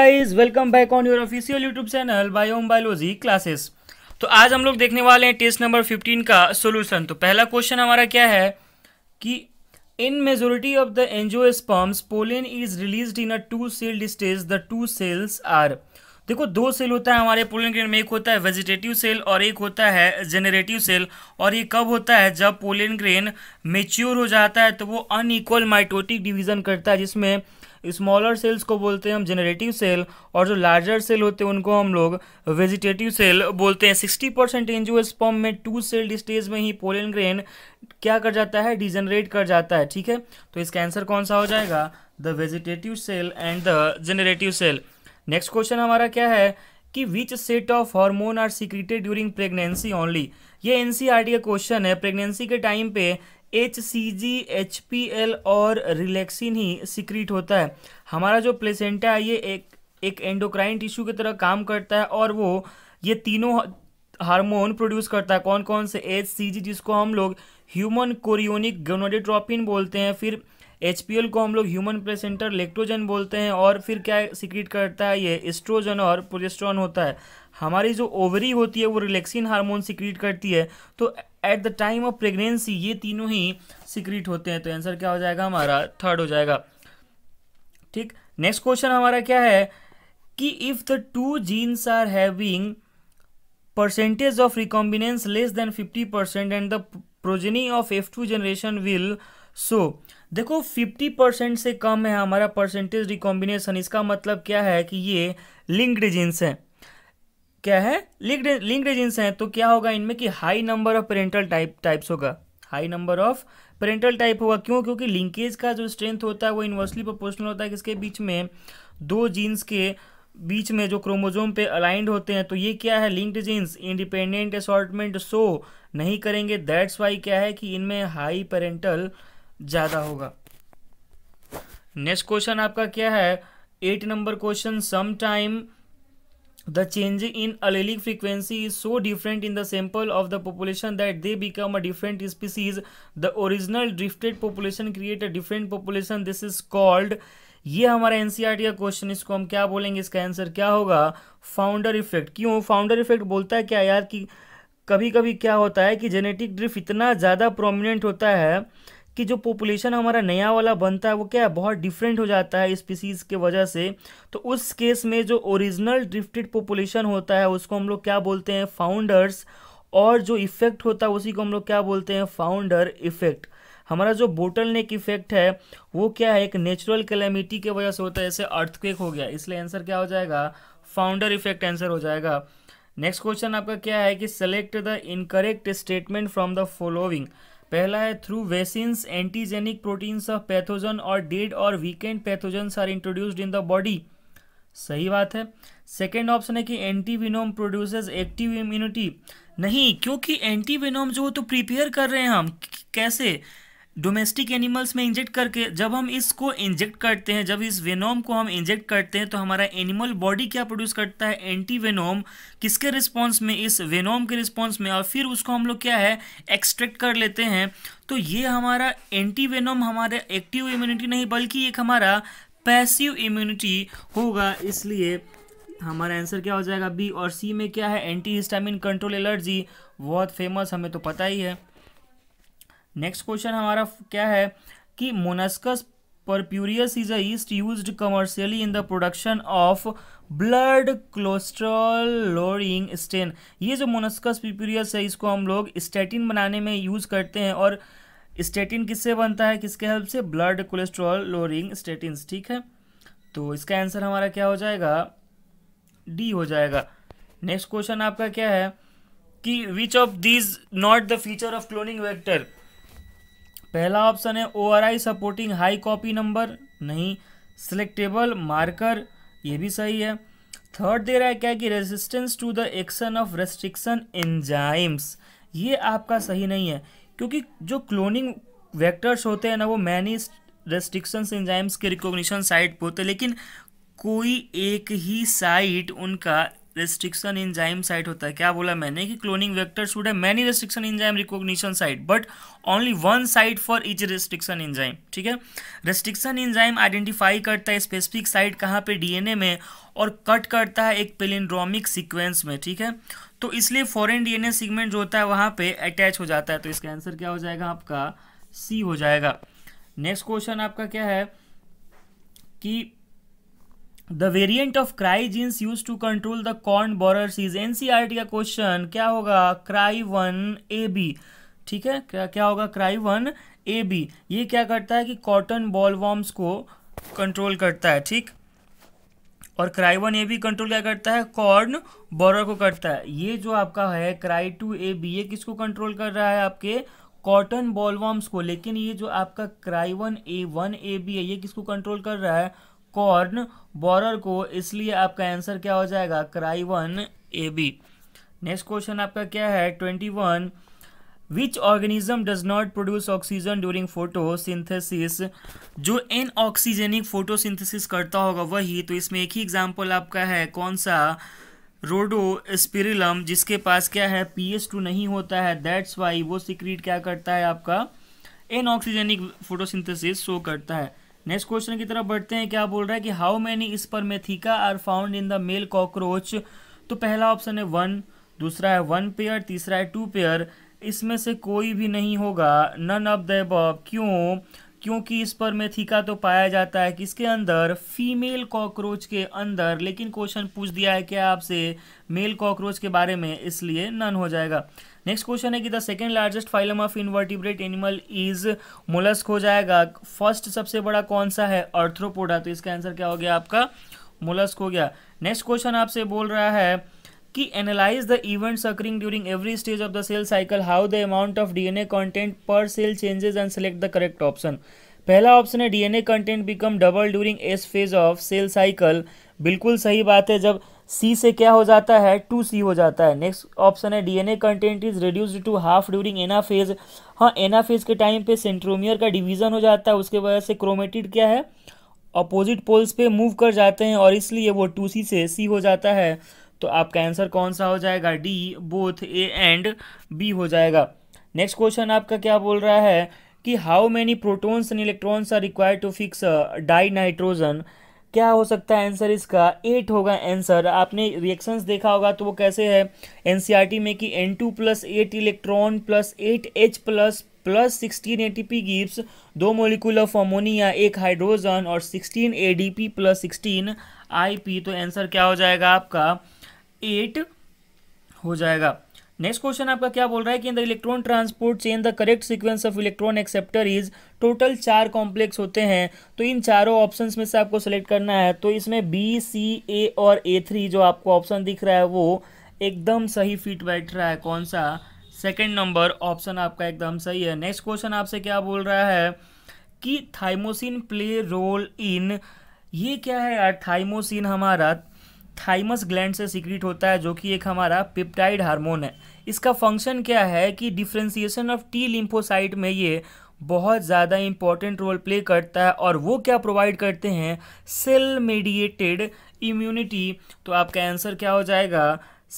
Guys welcome back on your official YouTube channel biome biology classes तो आज हम लोग देखने वाले हैं टेस्ट नंबर 15 का सोल्यूशन तो पहला क्वेश्चन हमारा क्या है कि in majority of the angiosperms pollen is release in a two celled stage the two cells are देखो दो सेल होता है हमारे पोलिन ग्रेन में एक होता है वेजिटेटिव सेल और एक होता है जेनरेटिव सेल और ये कब होता है जब पोलिन ग्रेन मेच्योर हो जाता है तो वो अनइक्वल माइटोटिक डिवीजन करता है जिसमें स्मॉलर सेल्स को बोलते हैं हम जनरेटिव सेल और जो लार्जर सेल होते हैं उनको हम लोग वेजिटेटिव सेल बोलते हैं सिक्सटी परसेंट एंजियोस्पम में टू सेल स्टेज में ही पोलन ग्रेन क्या कर जाता है डिजेनरेट कर जाता है ठीक है तो इसका आंसर कौन सा हो जाएगा the vegetative cell and the generative cell next question हमारा क्या है कि which set of hormone are secreted during pregnancy only ये एनसीईआरटी का क्वेश्चन है प्रेगनेंसी के टाइम पे H C G H P L और रिलैक्सिन ही सिक्रीट होता है हमारा जो प्लेसेंटा है ये एक एक एंडोक्राइन टिश्यू की तरह काम करता है और वो ये तीनों हार्मोन प्रोड्यूस करता है कौन कौन से एच सी जी जिसको हम लोग ह्यूमन कोरियोनिक गोनोडेट्रोपिन बोलते हैं फिर एच पी एल को हम लोग ह्यूमन प्लेसेंटर लेक्ट्रोजन बोलते हैं और फिर क्या सिक्रीट करता है ये एस्ट्रोजन और प्रोजेस्ट्रॉन होता है हमारी जो ओवरी होती है वो रिलैक्सिन हार्मोन सिक्रीट करती है तो at the time of pregnancy ये तीनों ही सीक्रेट होते हैं तो आंसर क्या हो जाएगा हमारा थर्ड हो जाएगा ठीक नेक्स्ट क्वेश्चन हमारा क्या है कि if the two genes are having recombinants less than fifty percent 50% the progeny of F two generation will show देखो 50% से कम है हमारा परसेंटेज रिकॉम्बिनेशन इसका मतलब क्या है कि ये लिंक्ड जीन्स हैं क्या है लिंक रेजिन्स हैं तो क्या होगा इनमें कि high number of parental type types होगा high number of parental type होगा क्यों क्योंकि लिंकेज का जो स्ट्रेंथ होता है वो इन्वर्सली प्रोपोर्शनल होता है किसके बीच में दो जीन्स के बीच में जो क्रोमोजोम पे अलाइंड होते हैं तो ये क्या है linked genes independent assortment show नहीं करेंगे दैट्स वाई क्या है कि इनमें हाई पेरेंटल ज़्यादा होगा नेक्स्ट क्वेश्चन आपका क्या है eight number question some time the change in allelic frequency is so different in the sample of the population that they become a different species the original drifted population create a different population this is called ये हमारा NCERT e का question इसको हम क्या बोलेंगे इसका answer क्या होगा फाउंडर इफेक्ट क्यों फाउंडर इफेक्ट बोलता है क्या यार कि कभी कभी क्या होता है कि जेनेटिक ड्रिफ्ट इतना ज़्यादा प्रोमिनेंट होता है कि जो पॉपुलेशन हमारा नया वाला बनता है वो क्या है बहुत डिफरेंट हो जाता है स्पीसीज़ के वजह से तो उस केस में जो ओरिजिनल ड्रिफ्टेड पॉपुलेशन होता है उसको हम लोग क्या बोलते हैं फाउंडर्स और जो इफेक्ट होता है उसी को हम लोग क्या बोलते हैं फाउंडर इफेक्ट हमारा जो बोटल नेक इफेक्ट है वो क्या है एक नेचुरल कैलेमिटी के वजह से होता है जैसे अर्थक्वेक हो गया इसलिए आंसर क्या हो जाएगा फाउंडर इफेक्ट आंसर हो जाएगा नेक्स्ट क्वेश्चन आपका क्या है कि select the incorrect statement from the following पहला है through vaccines antigenic proteins of pathogen और डेड और weakened pathogens are introduced in the body सही बात है सेकेंड ऑप्शन है कि एंटीविनोम प्रोड्यूसेस एक्टिव इम्यूनिटी नहीं क्योंकि एंटीविनोम जो तो प्रिपेयर कर रहे हैं हम कैसे डोमेस्टिक एनिमल्स में इंजेक्ट करके जब हम इसको इंजेक्ट करते हैं जब इस वेनोम को हम इंजेक्ट करते हैं तो हमारा एनिमल बॉडी क्या प्रोड्यूस करता है एंटी वेनोम किसके रिस्पॉन्स में इस वेनोम के रिस्पॉन्स में और फिर उसको हम लोग क्या है एक्सट्रैक्ट कर लेते हैं तो ये हमारा एंटी वेनोम हमारे एक्टिव इम्यूनिटी नहीं बल्कि एक हमारा पैसिव इम्यूनिटी होगा इसलिए हमारा आंसर क्या हो जाएगा बी और सी में क्या है एंटी हिस्टामिन कंट्रोल एलर्जी बहुत फेमस हमें तो पता ही है नेक्स्ट क्वेश्चन हमारा क्या है कि Monascus purpureus is a yeast use commercially in the production of blood cholesterol lowering statin ये जो मोनस्कस प्यूरियस है इसको हम लोग स्टेटिन बनाने में यूज़ करते हैं और स्टेटिन किससे बनता है किसके हेल्प से ब्लड कोलेस्ट्रॉल लोरिंग स्टेटिन ठीक है तो इसका आंसर हमारा क्या हो जाएगा डी हो जाएगा नेक्स्ट क्वेश्चन आपका क्या है कि which of these not the feature of cloning vector पहला ऑप्शन है O R I supporting high copy number नहीं सिलेक्टेबल मार्कर ये भी सही है थर्ड दे रहा है क्या कि resistance to the action of restriction enzymes ये आपका सही नहीं है क्योंकि जो क्लोनिंग वेक्टर्स होते हैं ना वो मैनी रेस्ट्रिक्शन एंजाइम्स के रिकॉग्निशन साइट पर होते हैं लेकिन कोई एक ही साइट उनका रेस्ट्रिक्शन इंजाइम साइट होता है क्या बोला मैंने कि क्लोनिंग वेक्टर शुड है many restriction enzyme recognition site but only one site for each restriction enzyme ठीक है रेस्ट्रिक्शन इंजाइम आइडेंटिफाई करता है स्पेसिफिक साइट कहाँ पे डीएनए में और कट करता है एक पेलिंड्रोमिक सिक्वेंस में ठीक है तो इसलिए फॉरेन डीएनए सीगमेंट जो होता है वहाँ पर अटैच हो जाता है तो इसका आंसर क्या हो जाएगा आपका सी हो जाएगा नेक्स्ट क्वेश्चन आपका क्या है कि the variant of cry genes use to control the corn borers is NCERT का क्वेश्चन क्या होगा क्राई वन ए बी ठीक है क्या क्या होगा क्राई वन ए बी ये क्या करता है कि कॉटन बॉल वॉर्म्स को कंट्रोल करता है ठीक और cry one A B control क्या करता है कॉर्न बॉर्डर को करता है ये जो आपका है क्राई टू ए बी ये किसको कंट्रोल कर रहा है आपके कॉटन बॉलवॉम्स को लेकिन ये जो आपका cry one A one A B है ये किसको कंट्रोल कर रहा है कॉर्न बॉरर को इसलिए आपका आंसर क्या हो जाएगा cry one A B next question आपका क्या है twenty one which organism does not produce oxygen during photosynthesis जो एन ऑक्सीजेनिक फोटोसिंथेसिस करता होगा वही तो इसमें एक ही एग्जाम्पल आपका है कौन सा रोडो स्पिरिलम जिसके पास क्या है पी एस टू नहीं होता है दैट्स वाई वो सिक्रीट क्या करता है आपका एन ऑक्सीजेनिक फोटोसिंथेसिस शो करता है नेक्स्ट क्वेश्चन की तरफ बढ़ते हैं क्या बोल रहा है कि how many spermatheca are found in the male cockroach तो पहला ऑप्शन है वन दूसरा है वन पेयर तीसरा है टू पेयर इसमें से कोई भी नहीं होगा नन ऑफ द बॉब क्यों क्योंकि इस पर मेथिका तो पाया जाता है किसके अंदर फीमेल कॉकरोच के अंदर लेकिन क्वेश्चन पूछ दिया है क्या आपसे मेल कॉकरोच के बारे में इसलिए नन हो जाएगा नेक्स्ट क्वेश्चन है कि the second largest phylum of invertebrate animal is mollusc हो जाएगा फर्स्ट सबसे बड़ा कौन सा है अर्थ्रोपोडा तो इसका आंसर क्या हो गया आपका मोलस्क हो गया नेक्स्ट क्वेश्चन आपसे बोल रहा है कि analyse the events occurring during every stage of the cell cycle how the amount of DNA content per cell changes and select the correct option पहला ऑप्शन है DNA content become double during S phase of cell cycle बिल्कुल सही बात है जब सी से क्या हो जाता है टू सी हो जाता है नेक्स्ट ऑप्शन है DNA content is reduced to half during anaphase हाँ एना फेज के टाइम पे सेंट्रोमियर का डिवीजन हो जाता है उसके वजह से क्रोमेटिड क्या है अपोजिट पोल्स पे मूव कर जाते हैं और इसलिए वो टू सी से सी हो जाता है तो आपका आंसर कौन सा हो जाएगा D both A and B हो जाएगा नेक्स्ट क्वेश्चन आपका क्या बोल रहा है कि how many protons and electrons are required to fix dinitrogen क्या हो सकता है आंसर इसका एट होगा आंसर आपने रिएक्शंस देखा होगा तो वो कैसे है एनसीईआरटी e में कि N two plus eight electron plus eight H plus plus sixteen A T P दो मोलिकुल ऑफ अमोनिया एक हाइड्रोजन और sixteen A D P plus sixteen I P तो आंसर क्या हो जाएगा आपका एट हो जाएगा नेक्स्ट क्वेश्चन आपका क्या बोल रहा है कि in the electron transport chain the correct sequence of electron acceptor is total चार कॉम्प्लेक्स होते हैं तो इन चारों ऑप्शंस में से आपको सेलेक्ट करना है तो इसमें बी सी ए और ए थ्री जो आपको ऑप्शन दिख रहा है वो एकदम सही फिट बैठ रहा है कौन सा सेकेंड नंबर ऑप्शन आपका एकदम सही है नेक्स्ट क्वेश्चन आपसे क्या बोल रहा है कि थाइमोसिन प्ले रोल इन ये क्या है यार थाइमोसिन हमारा थाइमस ग्लैंड से सीक्रेट होता है जो कि एक हमारा पिप्टाइड हार्मोन है इसका फंक्शन क्या है कि डिफ्रेंसिएशन ऑफ टी लिम्फोसाइट में ये बहुत ज़्यादा इंपॉर्टेंट रोल प्ले करता है और वो क्या प्रोवाइड करते हैं सेल मेडिएटेड इम्यूनिटी तो आपका आंसर क्या हो जाएगा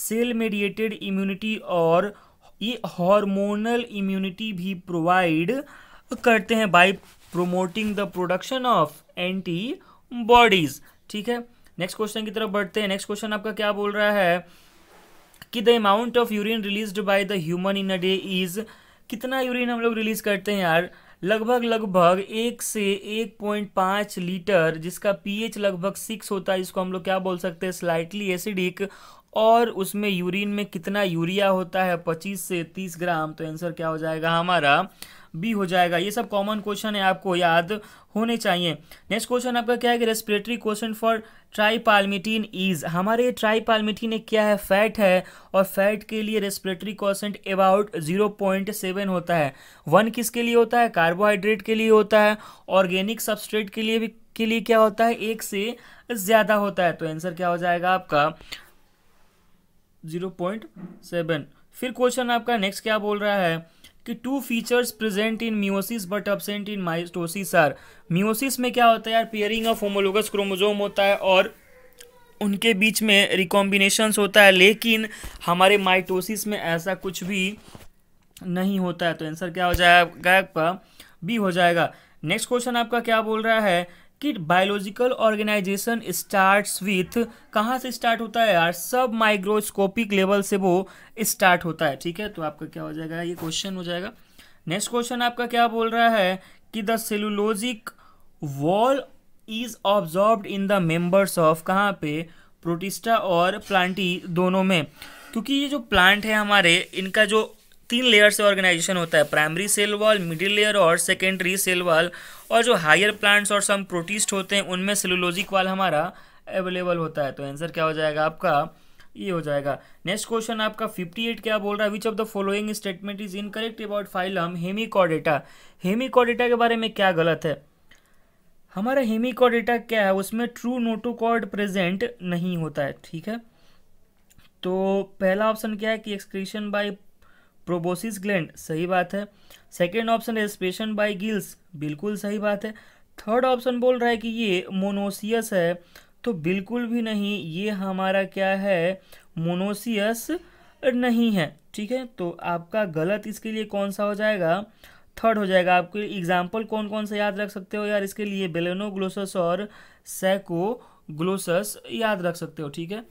सेल मेडिएटेड इम्यूनिटी और ये हार्मोनल इम्यूनिटी भी प्रोवाइड करते हैं by promoting the production of antibodies ठीक है नेक्स्ट क्वेश्चन की तरफ बढ़ते हैं नेक्स्ट क्वेश्चन आपका क्या बोल रहा है कि the amount of urine release by the human in a day is कितना यूरिन हम लोग रिलीज करते हैं यार लगभग लगभग एक से एक पॉइंट पाँच लीटर जिसका पीएच लगभग सिक्स होता है इसको हम लोग क्या बोल सकते हैं स्लाइटली एसिडिक और उसमें यूरिन में कितना यूरिया होता है पच्चीस से तीस ग्राम तो आंसर क्या हो जाएगा हमारा बी हो जाएगा ये सब कॉमन क्वेश्चन है आपको याद होने चाहिए नेक्स्ट क्वेश्चन आपका क्या है कि respiratory quotient for tripalmitin is हमारे ट्राईपालमिटीन एक क्या है फैट है और फैट के लिए respiratory quotient about zero point seven होता है वन किसके लिए होता है कार्बोहाइड्रेट के लिए होता है ऑर्गेनिक सब्सट्रेट के लिए भी के लिए क्या होता है एक से ज़्यादा होता है तो आंसर क्या हो जाएगा आपका जीरो पॉइंट सेवन फिर क्वेश्चन आपका नेक्स्ट क्या बोल रहा है कि two features present in meiosis but absent in mitosis are meiosis में क्या होता है यार पेयरिंग ऑफ होमोलोगस क्रोमोजोम होता है और उनके बीच में रिकॉम्बिनेशंस होता है लेकिन हमारे माइटोसिस में ऐसा कुछ भी नहीं होता है तो आंसर क्या हो जाएगा बी हो जाएगा नेक्स्ट क्वेश्चन आपका क्या बोल रहा है कि बायोलॉजिकल ऑर्गेनाइजेशन स्टार्ट्स विथ कहाँ से स्टार्ट होता है यार सब माइक्रोस्कोपिक लेवल से वो स्टार्ट होता है ठीक है तो आपका क्या हो जाएगा ये क्वेश्चन हो जाएगा नेक्स्ट क्वेश्चन आपका क्या बोल रहा है कि the cellulosic wall is observe in the members of कहाँ पे प्रोटिस्टा और प्लांटी दोनों में क्योंकि ये जो प्लांट है हमारे इनका जो तीन लेयर से ऑर्गेनाइजेशन होता है primary cell wall middle layer और सेकेंडरी सेल वॉल और जो हायर प्लांट्स और सम प्रोटीस्ट होते हैं उनमें सेलुलोजिक वाल हमारा अवेलेबल होता है तो आंसर क्या हो जाएगा आपका ये हो जाएगा नेक्स्ट क्वेश्चन आपका 58 क्या बोल रहा है which of the following statement is incorrect about phylum Hemichordata Hemichordata के बारे में क्या गलत है हमारा हेमिकॉडेटा क्या है उसमें ट्रू नोटोकॉर्ड प्रेजेंट नहीं होता है ठीक है तो पहला ऑप्शन क्या है कि एक्सक्रीशन बाय प्रोबोसिस ग्लैंड सही बात है सेकेंड ऑप्शन स्पेशन बाई गिल्स बिल्कुल सही बात है थर्ड ऑप्शन बोल रहा है कि ये मोनोसियस है तो बिल्कुल भी नहीं ये हमारा क्या है मोनोसियस नहीं है ठीक है तो आपका गलत इसके लिए कौन सा हो जाएगा थर्ड हो जाएगा आपके एग्जाम्पल कौन कौन सा याद रख सकते हो यार इसके लिए बेलेनोग्लोसस और सैको ग्लोसस याद रख सकते हो ठीक है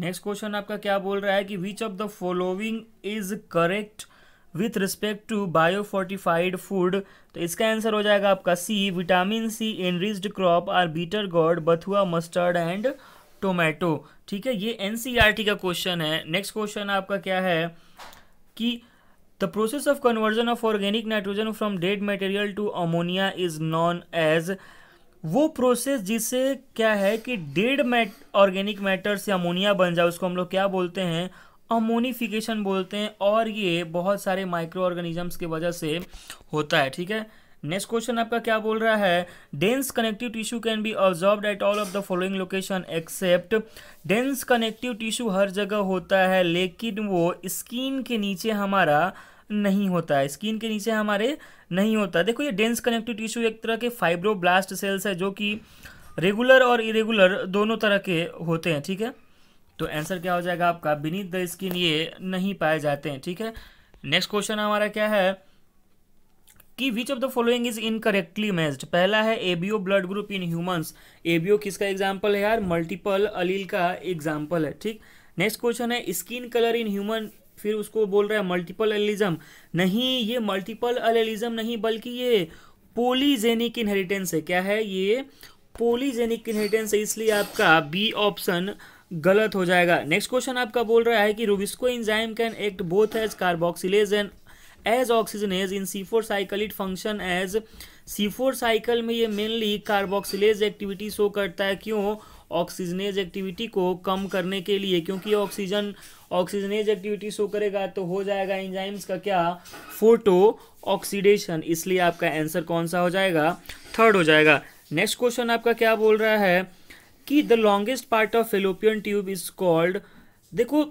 नेक्स्ट क्वेश्चन आपका क्या बोल रहा है कि which of the following is correct with respect to bio fortified food तो इसका आंसर हो जाएगा आपका C vitamin C enriched crop are bitter gourd bathua mustard and tomato ठीक है ये टी e का क्वेश्चन है नेक्स्ट क्वेश्चन आपका क्या है कि the process of conversion of organic nitrogen from dead material to ammonia is known as वो प्रोसेस जिसे क्या है कि डेड मैट ऑर्गेनिक मैटर से अमोनिया बन जाए उसको हम लोग क्या बोलते हैं अमोनिफिकेशन बोलते हैं और ये बहुत सारे माइक्रो ऑर्गेनिजम्स की वजह से होता है ठीक है नेक्स्ट क्वेश्चन आपका क्या बोल रहा है dense connective tissue can be observe at all of the following location except dense connective tissue हर जगह होता है लेकिन वो स्किन के नीचे हमारा नहीं होता है स्किन के नीचे हमारे नहीं होता देखो ये डेंस कनेक्टिव टिश्यू एक तरह के फाइब्रोब्लास्ट सेल्स है जो कि रेगुलर और इरेगुलर दोनों तरह के होते हैं ठीक है तो आंसर क्या हो जाएगा आपका बीनीत द स्किन ये नहीं पाए जाते हैं ठीक है नेक्स्ट क्वेश्चन हमारा क्या है कि which of the following is incorrectly matched पहला है ABO blood group in humans ABO किसका एग्जाम्पल है यार मल्टीपल अलील का एग्जाम्पल है ठीक नेक्स्ट क्वेश्चन है स्किन कलर इन ह्यूमन फिर उसको बोल रहा है मल्टीपल एलिज्म नहीं ये मल्टीपल एलिज्म नहीं बल्कि ये पोलीजेनिक इनहेरिटेंस है क्या है ये पोलीजेनिक इनहेरिटेंस है इसलिए आपका बी ऑप्शन गलत हो जाएगा नेक्स्ट क्वेश्चन आपका बोल रहा है कि RuBisCO enzyme can act both as carboxylase and as oxygenase in C four cycle it function as C four cycle में ये मेनली कार्बोक्सिलेज एक्टिविटी शो करता है क्यों ऑक्सीजनेज एक्टिविटी को कम करने के लिए क्योंकि ऑक्सीजन ऑक्सीजनेज एक्टिविटी शो करेगा तो हो जाएगा एंजाइम्स का क्या फोटो ऑक्सीडेशन इसलिए आपका आंसर कौन सा हो जाएगा थर्ड हो जाएगा नेक्स्ट क्वेश्चन आपका क्या बोल रहा है कि the longest part of fallopian tube is called देखो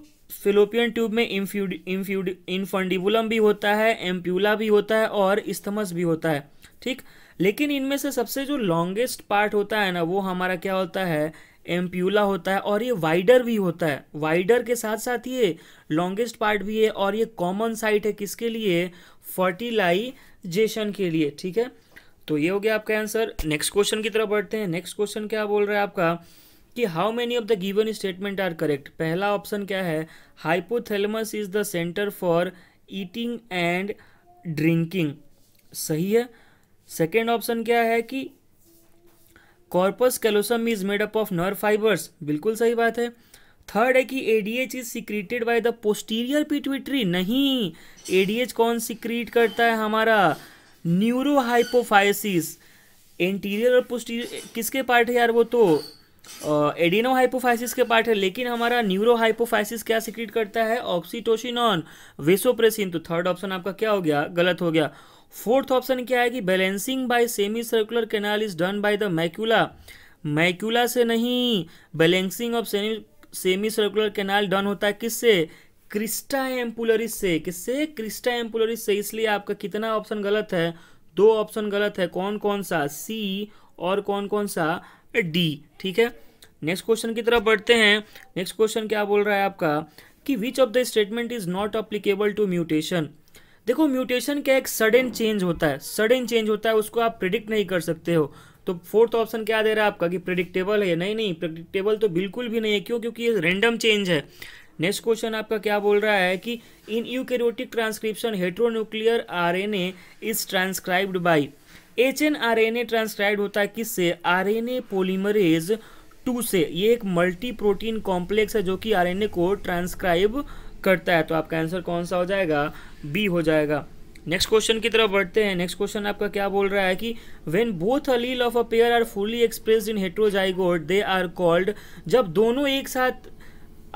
फिलोपियन ट्यूब में इन्फ्यूड इन्फ्यूड इनफंडिबुलम भी होता है एम्प्यूला भी होता है और इस्थमस भी होता है ठीक लेकिन इनमें से सबसे जो लॉन्गेस्ट पार्ट होता है ना वो हमारा क्या होता है एम्प्यूला होता है और ये वाइडर भी होता है वाइडर के साथ साथ ये लॉन्गेस्ट पार्ट भी है और ये कॉमन साइट है किसके लिए फर्टिलाइजेशन के लिए ठीक है तो ये हो गया आपका आंसर नेक्स्ट क्वेश्चन की तरफ बढ़ते हैं नेक्स्ट क्वेश्चन क्या बोल रहा है आपका कि how many of the given statement are correct पहला ऑप्शन क्या है hypothalamus is the centre for eating and drinking सही है सेकेंड ऑप्शन क्या है कि corpus callosum is made up of nerve fibres बिल्कुल सही बात है थर्ड है कि ADH is secreted by the posterior pituitary नहीं एडीएच कौन सिक्रीट करता है हमारा न्यूरोहाइपोफाइसिस एंटीरियर और पोस्टीरियर किसके पार्ट है यार वो तो एडिनो हाइपोफाइसिस के पार्ट है लेकिन हमारा न्यूरो हाइपोफाइसिस क्या सिक्रीट करता है ऑक्सीटोसिन ऑन वेसोप्रेसिन तो थर्ड ऑप्शन आपका क्या हो गया गलत हो गया फोर्थ ऑप्शन क्या है कि balancing by semi circular canal is done by the macula macula से नहीं balancing of semi semi circular canal done होता है किससे क्रिस्टा एम्पुलरिस से किससे क्रिस्टा एम्पुलरिस से इसलिए आपका कितना ऑप्शन गलत है दो ऑप्शन गलत है कौन कौन सा सी और कौन कौन सा डी ठीक है नेक्स्ट क्वेश्चन की तरफ बढ़ते हैं नेक्स्ट क्वेश्चन क्या बोल रहा है आपका कि which of the statement is not applicable to mutation देखो म्यूटेशन क्या एक सडन चेंज होता है सडन चेंज होता है उसको आप प्रिडिक्ट नहीं कर सकते हो तो फोर्थ ऑप्शन क्या दे रहा है आपका कि प्रिडिक्टेबल है नहीं नहीं प्रिडिक्टेबल तो बिल्कुल भी नहीं है क्यों क्योंकि ये रेंडम चेंज है नेक्स्ट क्वेश्चन आपका क्या बोल रहा है कि in eukaryotic transcription heteronuclear a is transcribed by H N R N A transcribe होता है किससे R N A polymerase two से ये एक मल्टी प्रोटीन कॉम्प्लेक्स है जो कि आर एन ए को ट्रांसक्राइब करता है तो आपका आंसर कौन सा हो जाएगा बी हो जाएगा नेक्स्ट क्वेश्चन की तरफ बढ़ते हैं नेक्स्ट क्वेश्चन आपका क्या बोल रहा है कि when both allele of a pair are fully express in heterozygote they are called जब दोनों एक साथ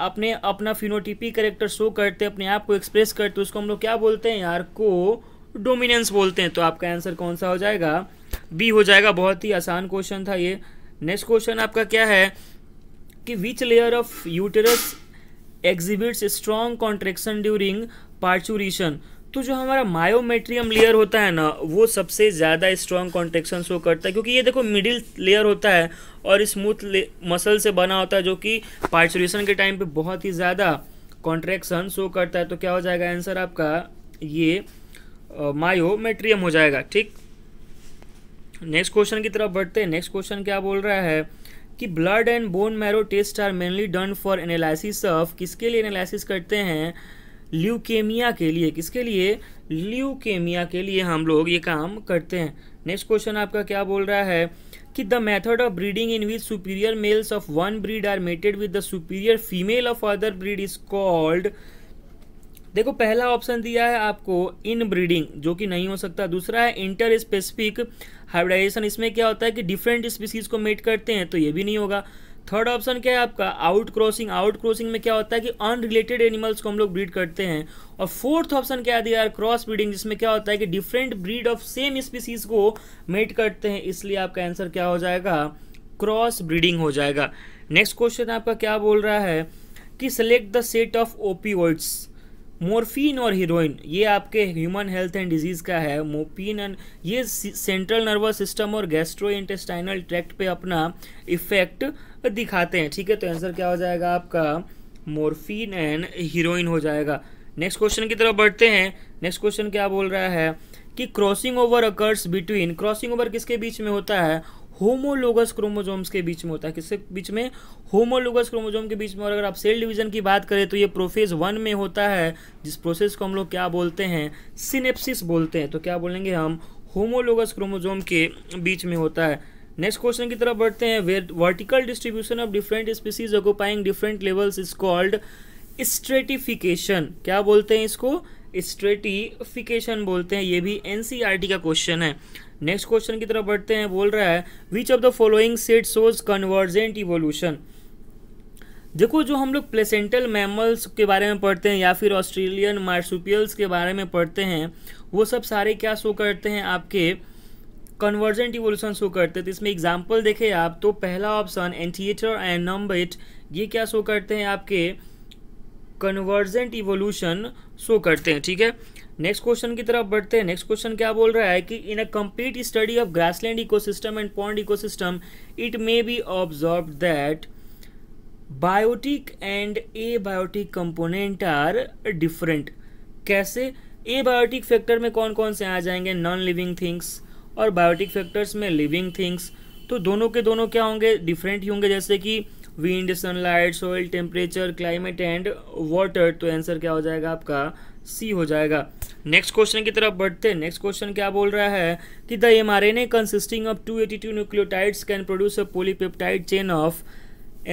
अपने अपना फिनोटिपी करेक्टर शो करते अपने आप को एक्सप्रेस करते उसको हम लोग क्या बोलते हैं यार को डोमिनेंस बोलते हैं तो आपका आंसर कौन सा हो जाएगा बी हो जाएगा बहुत ही आसान क्वेश्चन था ये नेक्स्ट क्वेश्चन आपका क्या है कि which layer of uterus exhibits strong contraction during parturition तो जो हमारा मायोमेट्रियम लेयर होता है ना वो सबसे ज़्यादा स्ट्रॉन्ग कॉन्ट्रेक्शन शो करता है क्योंकि ये देखो मिडिल लेयर होता है और स्मूथ मसल से बना होता है जो कि पार्चुरेशन के टाइम पे बहुत ही ज़्यादा कॉन्ट्रेक्शन शो करता है तो क्या हो जाएगा आंसर आपका ये मायोमेट्रियम हो जाएगा ठीक नेक्स्ट क्वेश्चन की तरफ बढ़ते हैं नेक्स्ट क्वेश्चन क्या बोल रहा है कि blood and bone marrow test are mainly done for analysis of किसके लिए एनालिसिस करते हैं ल्यूकेमिया के लिए किसके लिए ल्यूकेमिया के लिए हम लोग ये काम करते हैं नेक्स्ट क्वेश्चन आपका क्या बोल रहा है कि the method of breeding in which superior males of one breed are mated with the superior female of other breed is called देखो पहला ऑप्शन दिया है आपको इन ब्रीडिंग जो कि नहीं हो सकता दूसरा है इंटर स्पेसिफिक हाइब्रिडाइजेशन इसमें क्या होता है कि डिफरेंट स्पीसीज को मेट करते हैं तो ये भी नहीं होगा थर्ड ऑप्शन क्या है आपका आउट क्रॉसिंग आउट क्रॉसिंग में क्या होता है कि अनरिलेटेड एनिमल्स को हम लोग ब्रीड करते हैं और फोर्थ ऑप्शन क्या दिया है क्रॉस ब्रीडिंग जिसमें क्या होता है कि different breed of same species को मेट करते हैं इसलिए आपका आंसर क्या हो जाएगा क्रॉस ब्रीडिंग हो जाएगा नेक्स्ट क्वेश्चन आपका क्या बोल रहा है कि select the set of opioids morphine और हीरोइन ये आपके ह्यूमन हेल्थ एंड डिजीज़ का है मोपिन एंड ये सेंट्रल नर्वस सिस्टम और गैस्ट्रो इंटेस्टाइनल ट्रैक्ट पे अपना इफेक्ट दिखाते हैं ठीक है तो आंसर क्या हो जाएगा आपका मोरफिन एंड हीरोइन हो जाएगा नेक्स्ट क्वेश्चन की तरफ बढ़ते हैं नेक्स्ट क्वेश्चन क्या बोल रहा है कि crossing over occurs between crossing over किसके बीच में होता है होमोलोगस क्रोमोजोम्स के बीच में होता है किसके बीच में होमोलोगस क्रोमोजोम के बीच में और अगर आप सेल डिवीजन की बात करें तो ये प्रोफेज वन में होता है जिस प्रोसेस को हम लोग क्या बोलते हैं सिनेप्सिस बोलते हैं तो क्या बोलेंगे हम होमोलोगस क्रोमोजोम के बीच में होता है नेक्स्ट क्वेश्चन की तरफ बढ़ते हैं vertical distribution of different species occupying different levels is called stratification क्या बोलते हैं इसको स्ट्रेटिफिकेशन बोलते हैं ये भी एनसीईआरटी e का क्वेश्चन है नेक्स्ट क्वेश्चन की तरफ बढ़ते हैं बोल रहा है which of the following set shows convergent evolution देखो जो हम लोग प्लेसेंटल मैमल्स के बारे में पढ़ते हैं या फिर ऑस्ट्रेलियन मार्सुपियल्स के बारे में पढ़ते हैं वो सब सारे क्या शो करते हैं आपके कन्वर्जेंट इवोल्यूशन शो करते हैं तो इसमें एग्जाम्पल देखें आप तो पहला ऑप्शन एंटीएटर एंड नम्बेट ये क्या शो करते हैं आपके कन्वर्जेंट इवोल्यूशन शो करते हैं ठीक है नेक्स्ट क्वेश्चन की तरफ बढ़ते हैं नेक्स्ट क्वेश्चन क्या बोल रहा है कि in a complete study of grassland ecosystem and pond ecosystem it may be observe that biotic and abiotic component are different कैसे ए बायोटिक फैक्टर में कौन कौन से आ जाएंगे नॉन लिविंग थिंग्स और बायोटिक फैक्टर्स में लिविंग थिंग्स तो दोनों के दोनों क्या होंगे डिफरेंट ही होंगे जैसे कि wind sunlight soil temperature climate and water तो आंसर क्या हो जाएगा आपका सी हो जाएगा नेक्स्ट क्वेश्चन की तरफ बढ़ते हैं नेक्स्ट क्वेश्चन क्या बोल रहा है कि the M R N A consisting of two eighty two nucleotides can produce a polypeptide chain of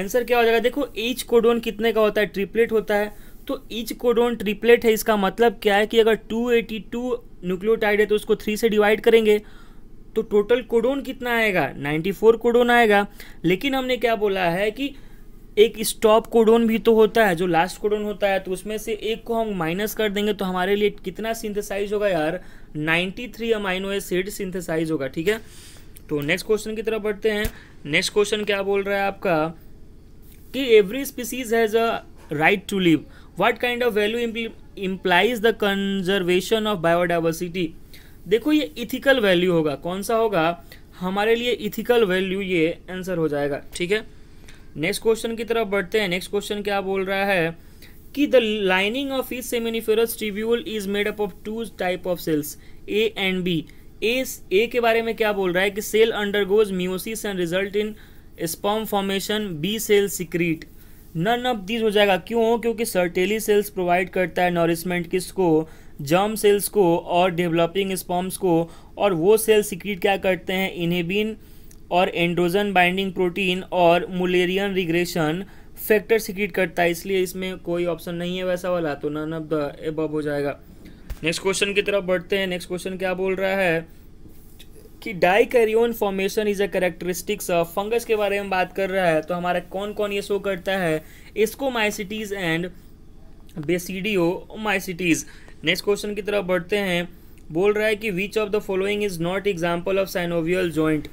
answer क्या हो जाएगा देखो ईच कोडोन कितने का होता है ट्रिपलेट होता है तो ईच कोडोन ट्रिपलेट है इसका मतलब क्या है कि अगर टू एटी टू न्यूक्लियोटाइड है तो उसको थ्री से डिवाइड करेंगे तो टोटल कोडोन कितना आएगा नाइन्टी फोर कोडोन आएगा लेकिन हमने क्या बोला है कि एक स्टॉप कोडोन भी तो होता है जो लास्ट कोडोन होता है तो उसमें से एक को हम माइनस कर देंगे तो हमारे लिए कितना सिंथेसाइज होगा यार 93 थ्री अमाइनो एसिड सिंथेसाइज होगा ठीक है तो नेक्स्ट क्वेश्चन की तरफ बढ़ते हैं नेक्स्ट क्वेश्चन क्या बोल रहा है आपका कि every species has a right to live what kind of value implies the conservation of biodiversity देखो ये इथिकल वैल्यू होगा कौन सा होगा हमारे लिए इथिकल वैल्यू ये आंसर हो जाएगा ठीक है नेक्स्ट क्वेश्चन की तरफ बढ़ते हैं नेक्स्ट क्वेश्चन क्या बोल रहा है कि द लाइनिंग ऑफ इस seminiferous tubule is made up of two type of cells A and B A A के बारे में क्या बोल रहा है कि cell undergoes meiosis and result in sperm formation B cell secrete none of these हो जाएगा क्यों क्योंकि सर्टेली सेल्स प्रोवाइड करता है नॉरिशमेंट किसको जर्म सेल्स को और डेवलपिंग स्पॉम्स को और वो सेल सिक्रीट क्या करते हैं इन्हें और एंड्रोजन बाइंडिंग प्रोटीन और मुलेरियन रिग्रेशन फैक्टर सिक्रीट करता है इसलिए इसमें कोई ऑप्शन नहीं है वैसा वाला तो नन ऑफ द एबब हो जाएगा नेक्स्ट क्वेश्चन की तरफ बढ़ते हैं नेक्स्ट क्वेश्चन क्या बोल रहा है कि karyon formation is a characteristics of fungus के बारे में बात कर रहा है तो हमारा कौन कौन ये शो करता है इसको mycetes and basidiomycetes next question की तरफ बढ़ते हैं बोल रहा है कि which of the following is not example of synovial joint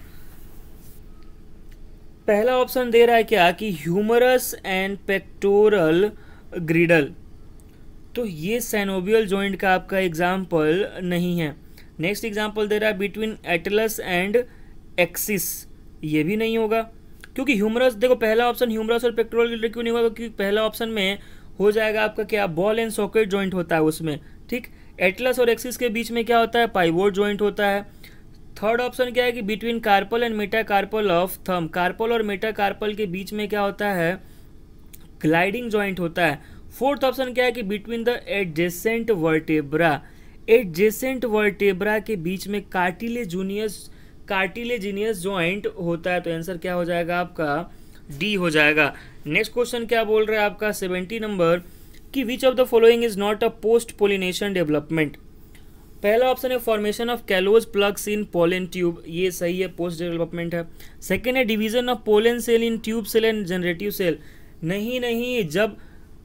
पहला ऑप्शन दे रहा है क्या कि ह्यूमरस एंड पेक्टोरल ग्रिडल तो ये सैनोबियल जॉइंट का आपका एग्जाम्पल नहीं है नेक्स्ट एग्जाम्पल दे रहा है बिटवीन एटलस एंड एक्सिस ये भी नहीं होगा क्योंकि ह्यूमरस देखो पहला ऑप्शन ह्यूमरस और पेक्टोरल ग्रिडल क्यों नहीं होगा क्योंकि पहला ऑप्शन में हो जाएगा आपका क्या बॉल एंड सॉकेट जॉइंट होता है उसमें ठीक एटलस और एक्सिस के बीच में क्या होता है पाइवोट जॉइंट होता है थर्ड ऑप्शन क्या है कि between carpal and metacarpal of thumb carpal और मेटा कार्पल के बीच में क्या होता है ग्लाइडिंग ज्वाइंट होता है फोर्थ ऑप्शन क्या है कि between the adjacent vertebra adjacent vertebra के बीच में कार्टिले कार्टिले जीनियस ज्वाइंट होता है तो आंसर क्या हो जाएगा आपका डी हो जाएगा नेक्स्ट क्वेश्चन क्या बोल रहा है आपका सेवेंटी नंबर कि which of the following is not a post pollination development पहला ऑप्शन है formation of callose plugs in pollen tube ये सही है पोस्ट डेवलपमेंट है सेकेंड है division of pollen cell in tube cell and generative cell नहीं नहीं जब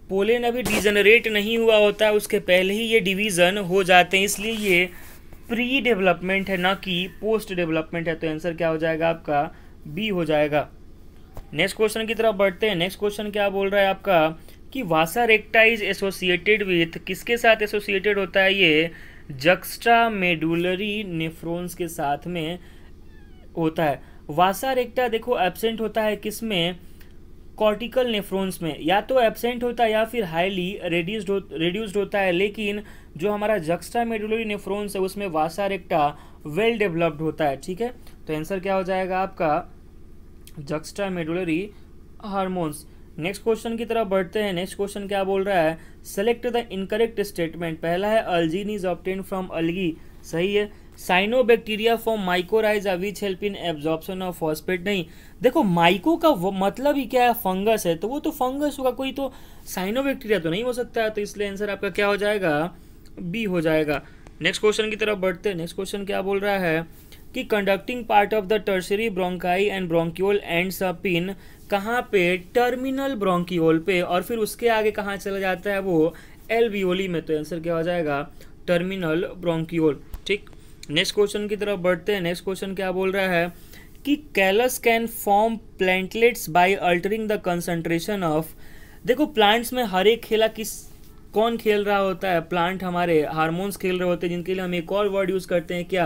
पोलन अभी डिजनरेट नहीं हुआ होता है उसके पहले ही ये डिवीज़न हो जाते हैं इसलिए ये प्री डेवलपमेंट है ना कि पोस्ट डेवलपमेंट है तो आंसर क्या हो जाएगा आपका बी हो जाएगा नेक्स्ट क्वेश्चन की तरफ बढ़ते हैं नेक्स्ट क्वेश्चन क्या बोल रहा है आपका कि vasa recta is associated with किसके साथ एसोसिएटेड होता है ये जक्स्ट्रा मेडुलरी नेफ्रोन्स के साथ में होता है वासा रेक्टा देखो एबसेंट होता है किसमें कॉर्टिकल नेफ्रोन्स में या तो एबसेंट होता है या फिर हाईली रेड्यूस्ड हो रेड्यूस्ड होता है लेकिन जो हमारा जक्स्ट्रा मेडुलरी नेफ्रोन्स है उसमें वासा रेक्टा वेल डेवलप्ड होता है ठीक है तो आंसर क्या हो जाएगा आपका juxtamedullary hormones next question की तरफ बढ़ते हैं नेक्स्ट क्वेश्चन क्या बोल रहा है सेलेक्ट द इनकरेक्ट स्टेटमेंट पहला है algin is obtain from algae सही है cyanobacteria form mycorrhiza which help in absorption of phosphate नहीं देखो माइको का मतलब ही क्या है फंगस है तो वो तो फंगस होगा कोई तो साइनो बैक्टीरिया तो नहीं हो सकता है तो इसलिए आंसर आपका क्या हो जाएगा बी हो जाएगा नेक्स्ट क्वेश्चन की तरफ बढ़ते हैं नेक्स्ट क्वेश्चन क्या बोल रहा है कि conducting part of the tertiary bronchi and bronchiole and in कहाँ पे टर्मिनल ब्रोंकियोल पे और फिर उसके आगे कहाँ चला जाता है वो एलवीओली में तो आंसर क्या हो जाएगा टर्मिनल ब्रोंकियोल ठीक नेक्स्ट क्वेश्चन की तरफ बढ़ते हैं नेक्स्ट क्वेश्चन क्या बोल रहा है कि callus can form plantlets by altering the concentration of देखो प्लांट्स में हर एक खेला किस कौन खेल रहा होता है प्लांट हमारे हार्मोन्स खेल रहे होते हैं जिनके लिए हम एक और वर्ड यूज़ करते हैं क्या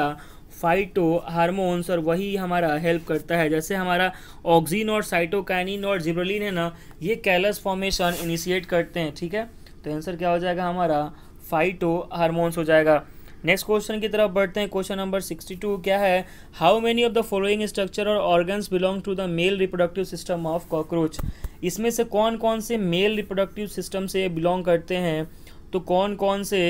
फाइटो हारमोन्स और वही हमारा हेल्प करता है जैसे हमारा ऑक्सीन और साइटोकैनिन और जिब्रोलिन है ना ये कैलस फॉर्मेशन इनिशिएट करते हैं ठीक है तो आंसर क्या हो जाएगा हमारा फाइटो हारमोन्स हो जाएगा नेक्स्ट क्वेश्चन की तरफ बढ़ते हैं क्वेश्चन नंबर सिक्सटी टू क्या है how many of the following structure और organs belong to the male reproductive system of cockroach इसमें से कौन कौन से मेल रिप्रोडक्टिव सिस्टम से बिलोंग करते हैं तो कौन कौन से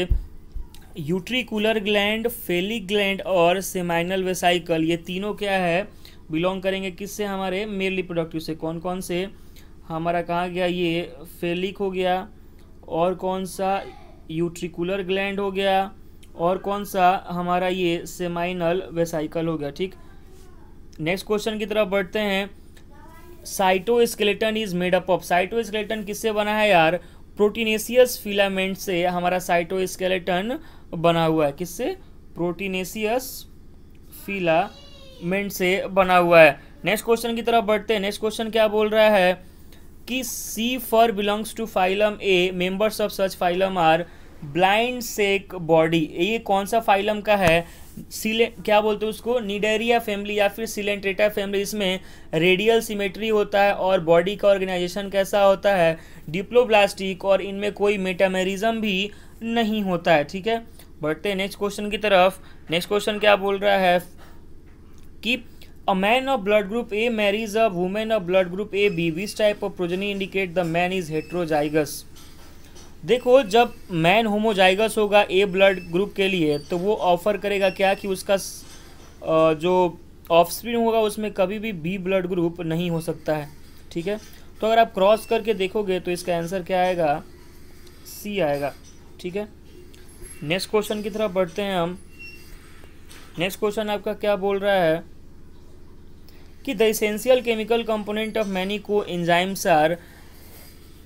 यूट्रिकुलर ग्लैंड फेलिक ग्लैंड और सेमाइनल वेसाइकल ये तीनों क्या है बिलोंग करेंगे किससे हमारे मेल रिप्रोडक्टिव से कौन कौन से हमारा कहा गया ये फेलिक हो गया और कौन सा यूट्रिकुलर ग्लैंड हो गया और कौन सा हमारा ये सेमाइनल वेसाइकल हो गया ठीक नेक्स्ट क्वेश्चन की तरफ बढ़ते हैं cytoskeleton is made up of cytoskeleton किससे बना है यार प्रोटीनेशियस फिलामेंट से हमारा साइटो स्केलेटन बना हुआ है किससे प्रोटीनेसियस फिलामेंट से बना हुआ है नेक्स्ट क्वेश्चन की तरफ बढ़ते हैं नेक्स्ट क्वेश्चन क्या बोल रहा है कि sea fan belongs to phylum A members of such phylum are blind sac body ये कौन सा फाइलम का है सिले क्या बोलते हैं उसको निडेरिया फैमिली या फिर सिलेंट्रेटा फैमिली इसमें रेडियल सिमेट्री होता है और बॉडी का ऑर्गेनाइजेशन कैसा होता है डिप्लोब्लास्टिक और इनमें कोई मेटामेरिज्म भी नहीं होता है ठीक है बढ़ते हैं नेक्स्ट क्वेश्चन की तरफ नेक्स्ट क्वेश्चन क्या बोल रहा है कि a man of blood group A marries a women of blood group A B which type of progeny indicate the man is heterozygous देखो जब मैन होमोजाइगस होगा ए ब्लड ग्रुप के लिए तो वो ऑफर करेगा क्या कि उसका जो ऑफस्प्रिंग होगा उसमें कभी भी बी ब्लड ग्रुप नहीं हो सकता है ठीक है तो अगर आप क्रॉस करके देखोगे तो इसका आंसर क्या आएगा सी आएगा ठीक है नेक्स्ट क्वेश्चन की तरफ बढ़ते हैं हम नेक्स्ट क्वेश्चन आपका क्या बोल रहा है कि the essential chemical component of many coenzymes are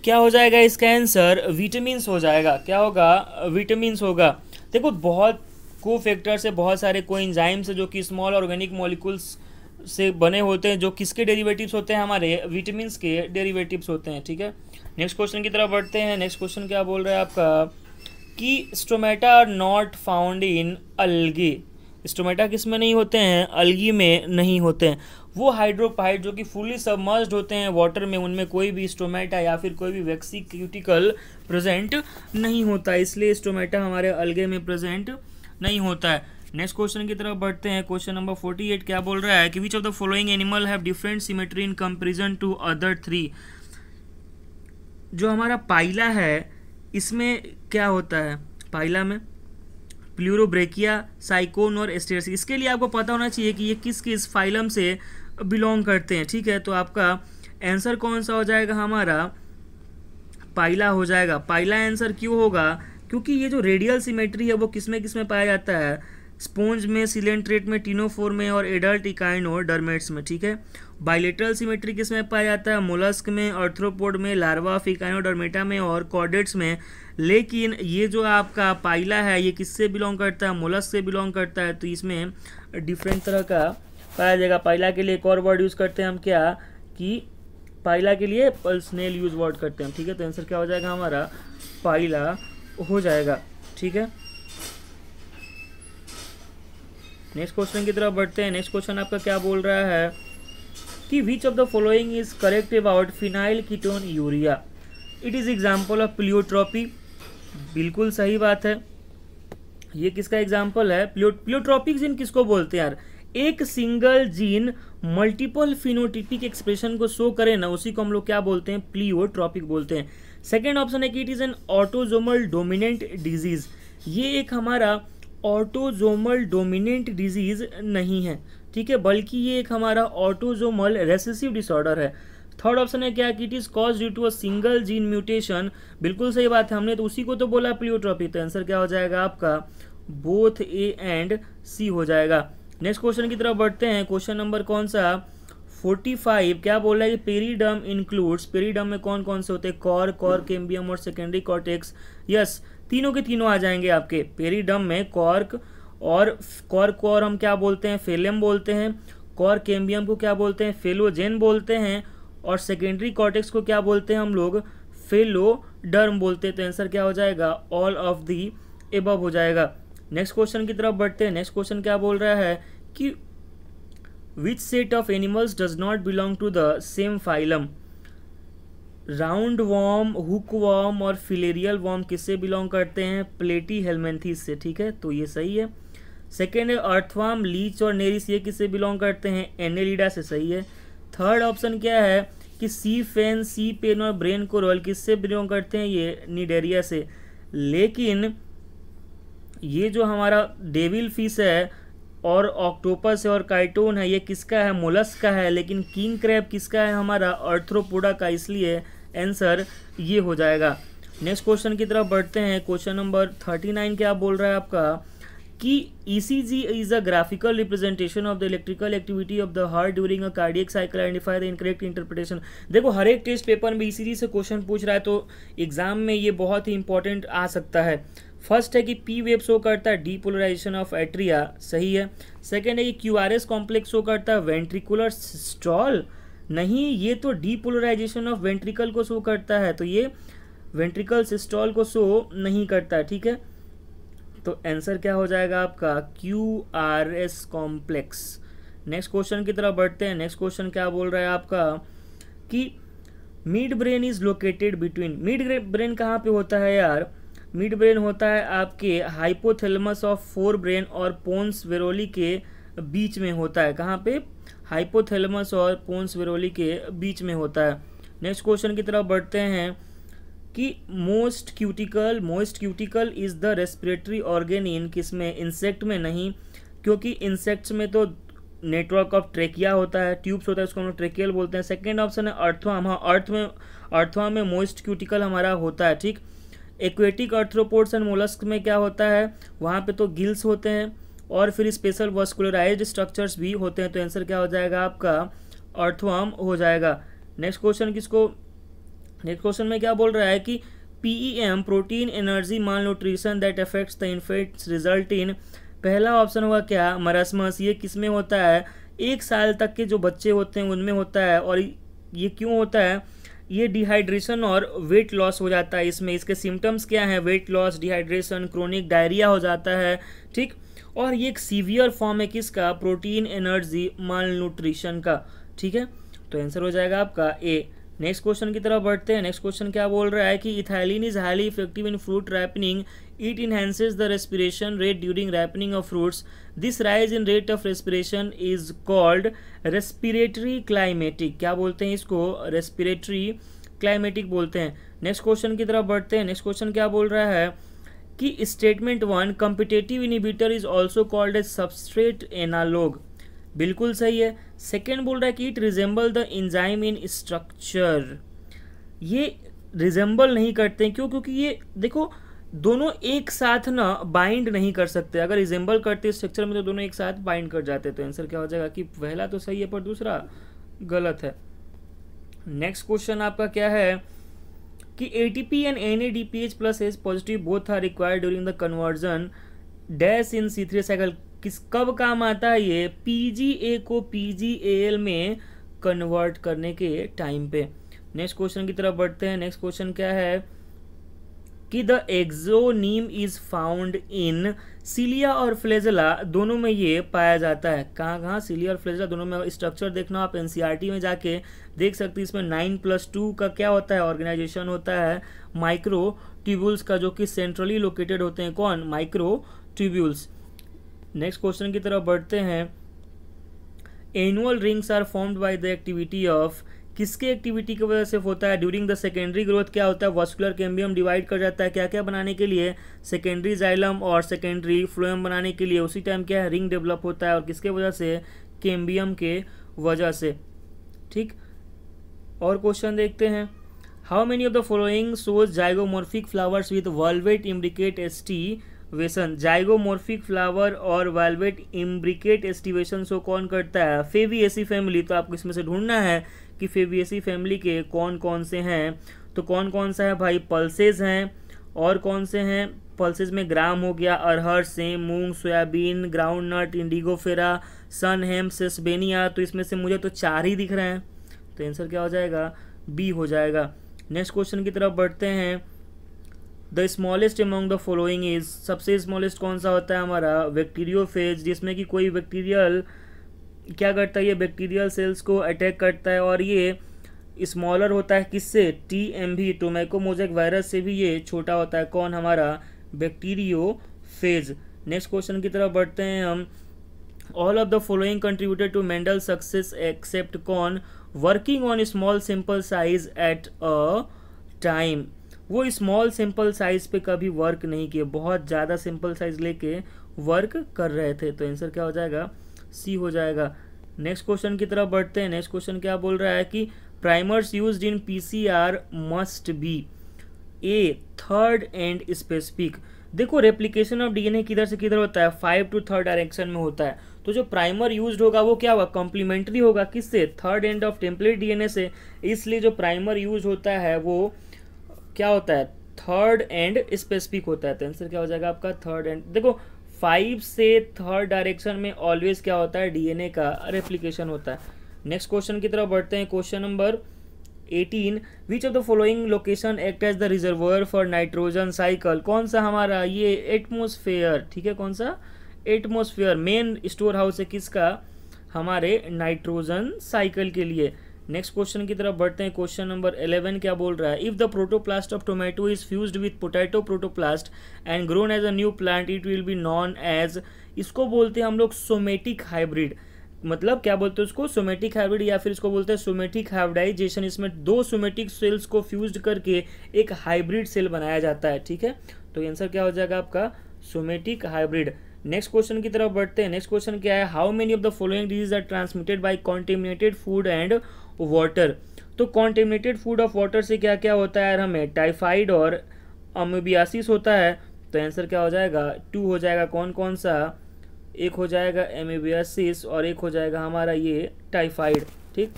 क्या हो जाएगा इसका आंसर विटामिन्स हो जाएगा क्या होगा विटामिन्स होगा देखो बहुत को फैक्टर्स है बहुत सारे को इंजाइम्स जो कि स्मॉल ऑर्गेनिक मॉलिक्यूल्स से बने होते हैं जो किसके डेरिवेटिव्स होते हैं हमारे विटामिनस के डेरिवेटिव्स होते हैं ठीक है नेक्स्ट क्वेश्चन की तरफ बढ़ते हैं नेक्स्ट क्वेश्चन क्या बोल रहा है आपका कि stomata are not found in algae stomata किस में नहीं होते हैं अलगी में नहीं होते हैं वो हाइड्रोपाइड जो कि फुली सबमर्ज्ड होते हैं वाटर में उनमें कोई भी स्टोमेटा या फिर कोई भी वैक्सी क्यूटिकल प्रेजेंट नहीं होता इसलिए स्टोमेटा हमारे अलगे में प्रेजेंट नहीं होता है नेक्स्ट क्वेश्चन की तरफ बढ़ते हैं क्वेश्चन नंबर फोर्टी एट क्या बोल रहा है कि which of the following animal have different symmetry in comparison to other three जो हमारा पाइला है इसमें क्या होता है पाइला में प्लूरोब्रेकिया साइकोन और एस्टेरस इसके लिए आपको पता होना चाहिए कि ये किस किस फाइलम से बिलोंग करते हैं ठीक है तो आपका आंसर कौन सा हो जाएगा हमारा पाइला हो जाएगा पाइला आंसर क्यों होगा क्योंकि ये जो रेडियल सिमेट्री है वो किस में किस में पाया जाता है स्पोंज में सिलेंट्रेट में टीनोफोर में और एडल्ट इकाइन और डरमेट्स में ठीक है बाइलेटरल सिमेट्री किसमें पाया जाता है मोलस्क में अर्थ्रोपोड में लार्वा डरमेटा में और कॉर्डेट्स में लेकिन ये जो आपका पाइला है ये किससे बिलोंग करता है मोलस्क से बिलोंग करता है तो इसमें डिफरेंट तरह का पाया जाएगा पाइला के लिए एक और वर्ड यूज़ करते हैं हम क्या कि पाइला के लिए स्नेल यूज वर्ड करते हैं ठीक है तो आंसर क्या हो जाएगा हमारा पाइला हो जाएगा ठीक है नेक्स्ट क्वेश्चन की तरफ बढ़ते हैं नेक्स्ट क्वेश्चन आपका क्या बोल रहा है कि which of the following is correct about phenylketonuria it is example of pleiotropy बिल्कुल सही बात है ये किसका एग्जाम्पल है प्लियोट्रॉपिक जीन किसको बोलते हैं यार एक single gene multiple phenotypic expression को शो करे ना उसी को हम लोग क्या बोलते हैं प्लियोट्रॉपिक बोलते हैं सेकेंड ऑप्शन है कि it is an autosomal dominant disease ये एक हमारा ऑटोजोमल डोमिनेंट डिजीज़ नहीं है ठीक है बल्कि ये एक हमारा ऑटोजोमल रेसेसिव डिसऑर्डर है थर्ड ऑप्शन है क्या कि it is cause due to a single gene mutation बिल्कुल सही बात है हमने तो उसी को तो बोला प्लियोट्रॉपी तो आंसर क्या हो जाएगा आपका बोथ ए एंड सी हो जाएगा नेक्स्ट क्वेश्चन की तरफ बढ़ते हैं क्वेश्चन नंबर कौन सा 45 क्या बोला है कि पेरीडम इंक्लूड्स पेरीडम में कौन कौन से होते हैं कॉर कॉर केम्बियम और सेकेंडरी कॉर्टेक्स यस yes, तीनों के तीनों आ जाएंगे आपके पेरीडम में कॉर्क और कॉर्क और हम क्या बोलते हैं फेलियम बोलते हैं कॉर्केम्बियम को क्या बोलते हैं फेलोजेन बोलते हैं और सेकेंडरी कॉर्टेक्स को क्या बोलते हैं हम लोग फेलोडर्म बोलते हैं तो आंसर क्या हो जाएगा ऑल ऑफ दी एबव हो जाएगा नेक्स्ट क्वेश्चन की तरफ बढ़ते हैं नेक्स्ट क्वेश्चन क्या बोल रहा है कि which set of animals does not belong to the same phylum round worm hook worm और फिलेरियल वॉर्म किससे बिलोंग करते हैं प्लेटी हेलमेंथीस से ठीक है तो ये सही है सेकेंड है अर्थवाम लीच और नेरिस ये किससे बिलोंग करते हैं एनेलिडा से सही है थर्ड ऑप्शन क्या है कि सी फेन सी पेन और ब्रेन को रॉयल किससे बिलोंग करते हैं ये निडेरिया से लेकिन ये जो हमारा डेविल फिश है और ऑक्टोपस है और काइटोन है ये किसका है मोलस्क का है लेकिन किंग क्रैब किसका है हमारा अर्थ्रोपोडा का इसलिए आंसर ये हो जाएगा नेक्स्ट क्वेश्चन की तरफ बढ़ते हैं क्वेश्चन नंबर थर्टी नाइन क्या बोल रहा है आपका कि E C G is a graphical representation of the electrical activity of the heart during a cardiac cycle identify the incorrect interpretation देखो हर एक टेस्ट पेपर में ईसीजी e जी से क्वेश्चन पूछ रहा है तो एग्जाम में ये बहुत ही इंपॉर्टेंट आ सकता है फर्स्ट है कि पी वेव शो करता है डीपोलराइजेशन ऑफ एट्रिया सही है सेकेंड है कि Q R S complex show करता है वेंट्रिकुलर स्टॉल नहीं ये तो डीपोलराइजेशन ऑफ वेंट्रिकल को शो करता है तो ये वेंट्रिकल स्टॉल को शो नहीं करता ठीक है तो आंसर क्या हो जाएगा आपका Q R S complex next question की तरफ बढ़ते हैं नेक्स्ट क्वेश्चन क्या बोल रहा है आपका कि midbrain is located between midbrain कहाँ पे होता है यार मिड ब्रेन होता है आपके हाइपोथेलमस ऑफ फोर ब्रेन और पोन्स वेरोली के बीच में होता है कहाँ पे हाइपोथेलमस और पोन्स वेरोली के बीच में होता है नेक्स्ट क्वेश्चन की तरफ बढ़ते हैं कि moist cuticle moist cuticle is the respiratory organ in किस में इंसेक्ट में नहीं क्योंकि इंसेक्ट्स में तो नेटवर्क ऑफ ट्रेकिया होता है ट्यूब्स होता है उसको हम लोग ट्रेकियल बोलते हैं सेकेंड ऑप्शन है अर्थवा हाँ अर्थ में अर्थवा में मोस्ट क्यूटिकल हमारा होता है ठीक एक्वेटिक अर्थ्रोपोड्स एंड मोलस्क में क्या होता है वहाँ पे तो गिल्स होते हैं और फिर स्पेशल वस्कुलराइज स्ट्रक्चर्स भी होते हैं तो आंसर क्या हो जाएगा आपका अर्थवर्म हो जाएगा नेक्स्ट क्वेश्चन किसको नेक्स्ट क्वेश्चन में क्या बोल रहा है कि P E M protein energy malnutrition that affects the infants result in पहला ऑप्शन होगा क्या मरसमस ये किस में होता है एक साल तक के जो बच्चे होते हैं उनमें होता है और ये क्यों होता है ये डिहाइड्रेशन और वेट लॉस हो जाता है इसमें इसके सिम्टम्स क्या हैं weight loss dehydration chronic diarrhoea हो जाता है ठीक और ये एक सीवियर फॉर्म है किसका प्रोटीन एनर्जी माल न्यूट्रिशन का ठीक है तो आंसर हो जाएगा आपका ए नेक्स्ट क्वेश्चन की तरफ बढ़ते हैं नेक्स्ट क्वेश्चन क्या बोल रहा है कि ethylene is highly effective in fruit ripening it enhances the respiration rate during ripening of fruits. This rise in rate of respiration is called respiratory climacteric क्या बोलते हैं इसको रेस्पिरेटरी क्लाइमेटिक बोलते हैं नेक्स्ट क्वेश्चन की तरफ बढ़ते हैं नेक्स्ट क्वेश्चन क्या बोल रहा है कि statement one competitive inhibitor is also called a substrate analogue बिल्कुल सही है सेकेंड बोल रहा है कि it resemble the enzyme in structure ये रिजेंबल नहीं करते क्यों क्योंकि ये देखो दोनों एक साथ ना बाइंड नहीं कर सकते अगर रिजेंबल करते स्ट्रक्चर में तो दोनों एक साथ बाइंड कर जाते तो आंसर क्या हो जाएगा कि पहला तो सही है पर दूसरा गलत है नेक्स्ट क्वेश्चन आपका क्या है कि A P and N A D P H plus H positive both are required during the conversion dash in C three cycle किस कब काम आता है ये पीजीए को एल में कन्वर्ट करने के टाइम पे नेक्स्ट क्वेश्चन की तरफ बढ़ते हैं नेक्स्ट क्वेश्चन क्या है कि the axoneme is found in cilia और फ्लेजला दोनों में ये पाया जाता है कहाँ कहाँ सीलिया और फ्लेजला दोनों में स्ट्रक्चर देखना आप एनसीईआरटी e में जाके देख सकते हैं इसमें नाइन प्लस टू का क्या होता है ऑर्गेनाइजेशन होता है माइक्रो ट्यूब्यूल्स का जो कि सेंट्रली लोकेटेड होते हैं कौन माइक्रो ट्यूब्यूल्स नेक्स्ट क्वेश्चन की तरफ बढ़ते हैं annual rings are formed by the activity of किसके एक्टिविटी की वजह से होता है ड्यूरिंग द सेकेंडरी ग्रोथ क्या होता है वस्कुलर कैम्बियम डिवाइड कर जाता है क्या क्या बनाने के लिए सेकेंडरी जाइलम और सेकेंडरी फ्लोएम बनाने के लिए उसी टाइम क्या है रिंग डेवलप होता है और किसके वजह से कैम्बियम के वजह से ठीक और क्वेश्चन देखते हैं how many of the following shows zygomorphic flowers with valvate imbricate aestivation zygomorphic flower और वेल्वेट इम्ब्रिकेट एस्टिवेशन शो कौन करता है फेवी एसी फैमिली तो आपको इसमें से ढूंढना है कि फेवियसी फैमिली के कौन कौन से हैं तो कौन कौन सा है भाई पल्सेज हैं और कौन से हैं पल्सेज में ग्राम हो गया अरहर सेम मूंग soybean groundnut indigofera sunn hemp sesbania तो इसमें से मुझे तो चार ही दिख रहे हैं तो आंसर क्या हो जाएगा बी हो जाएगा नेक्स्ट क्वेश्चन की तरफ बढ़ते हैं the smallest among the following is सबसे स्मॉलेस्ट कौन सा होता है हमारा बैक्टीरियो फेज जिसमें कि कोई बैक्टीरियल क्या करता है ये बैक्टीरियल सेल्स को अटैक करता है और ये स्मॉलर होता है किससे टी एम भी टोमैको मोजेक वायरस से भी ये छोटा होता है कौन हमारा बैक्टीरियो फेज नेक्स्ट क्वेश्चन की तरफ बढ़ते हैं हम all of the following contributed to Mendel success except कौन working on small simple size at a time वो स्मॉल सिंपल साइज पे कभी वर्क नहीं किए बहुत ज़्यादा सिंपल साइज लेके वर्क कर रहे थे तो आंसर क्या हो जाएगा सी हो जाएगा नेक्स्ट क्वेश्चन की तरफ बढ़ते हैं नेक्स्ट क्वेश्चन क्या बोल रहा है कि primers use in PCR must be a third end specific देखो रेप्लीकेशन ऑफ डीएनए किधर से किधर होता है फाइव टू थर्ड डायरेक्शन में होता है तो जो प्राइमर यूज होगा वो क्या होगा कॉम्प्लीमेंट्री होगा किससे third end of template DNA से इसलिए जो प्राइमर यूज होता है वो क्या होता है थर्ड एंड स्पेसिफिक होता है तो आंसर क्या हो जाएगा आपका थर्ड एंड देखो फाइव से थर्ड डायरेक्शन में ऑलवेज क्या होता है डीएनए का रेप्लीकेशन होता है नेक्स्ट क्वेश्चन की तरफ बढ़ते हैं question number 18 which of the following location act as the reservoir for nitrogen cycle कौन सा हमारा ये एटमोसफेयर ठीक है कौन सा एटमोसफेयर मेन स्टोर हाउस है किसका हमारे नाइट्रोजन साइकिल के लिए नेक्स्ट क्वेश्चन की तरफ बढ़ते हैं क्वेश्चन नंबर इलेवन क्या बोल रहा है if the protoplast of tomato is fuse with potato protoplast and grown as a new plant it will be known as इसको बोलते हैं हम लोग सोमेटिक हाइब्रिड मतलब क्या बोलते हैं उसको सोमेटिक हाइब्रिड या फिर इसको बोलते हैं सोमेटिक हाइब्राइजेशन इसमें दो सोमेटिक सेल्स को फ्यूज करके एक हाइब्रिड सेल बनाया जाता है ठीक है तो आंसर क्या हो जाएगा आपका सोमेटिक हाइब्रिड नेक्स्ट क्वेश्चन की तरफ बढ़ते हैं नेक्स्ट क्वेश्चन क्या है how many of the following disease are transmitted by contaminated food and water तो कॉन्टेमिनेटेड फूड ऑफ वाटर से क्या क्या होता है यार हमें टाइफाइड और अमोबियासिस होता है तो आंसर क्या हो जाएगा टू हो जाएगा कौन कौन सा एक हो जाएगा एमोबियासिस और एक हो जाएगा हमारा ये टाइफाइड ठीक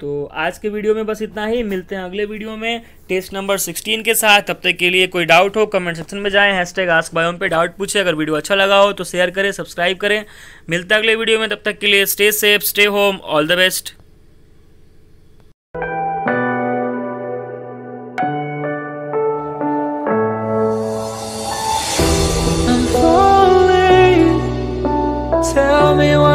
तो आज के वीडियो में बस इतना ही मिलते हैं अगले वीडियो में टेस्ट नंबर 16 के साथ तब तक के लिए कोई डाउट हो कमेंट सेक्शन में जाएं टैग आस्क बायोम पे डाउट पूछे अगर वीडियो अच्छा लगा हो तो शेयर करें सब्सक्राइब करें मिलते हैं अगले वीडियो में तब तक के लिए stay safe stay home all the best tell me why.